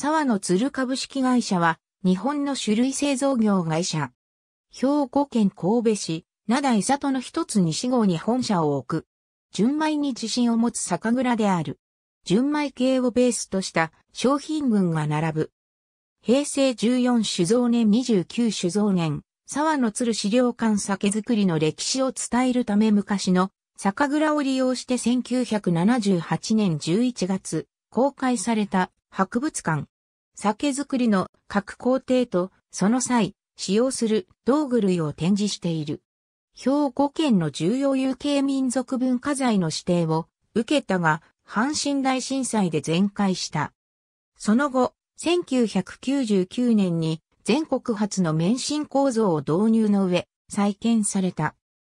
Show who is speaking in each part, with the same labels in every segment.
Speaker 1: 沢野鶴株式会社は、日本の種類製造業会社。兵庫県神戸市、灘井里の一つ西号に本社を置く。純米に自信を持つ酒蔵である。純米系をベースとした商品群が並ぶ。平成14酒造年29酒造年、沢野鶴資料館酒造りの歴史を伝えるため昔の酒蔵を利用して1978年11月公開された博物館。酒造りの各工程とその際使用する道具類を展示している。兵庫県の重要有形民族文化財の指定を受けたが、阪神大震災で全壊した。その後、1999年に全国初の免震構造を導入の上、再建された。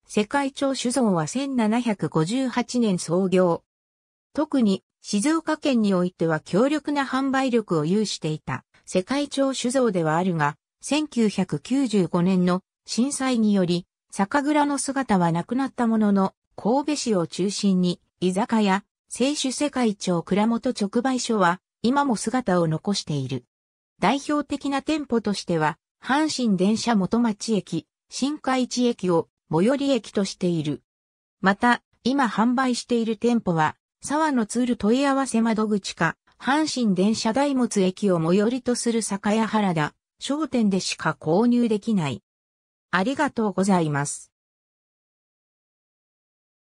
Speaker 1: 世界庁酒造は1758年創業。特に静岡県においては強力な販売力を有していた世界庁酒造ではあるが、1995年の震災により、酒蔵の姿はなくなったものの、神戸市を中心に、居酒屋、清酒世界町蔵元直売所は、今も姿を残している。代表的な店舗としては、阪神電車元町駅、新海地駅を最寄り駅としている。また、今販売している店舗は、沢のツール問い合わせ窓口か、阪神電車大物駅を最寄りとする酒屋原田、商店でしか購入できない。ありがとうございます。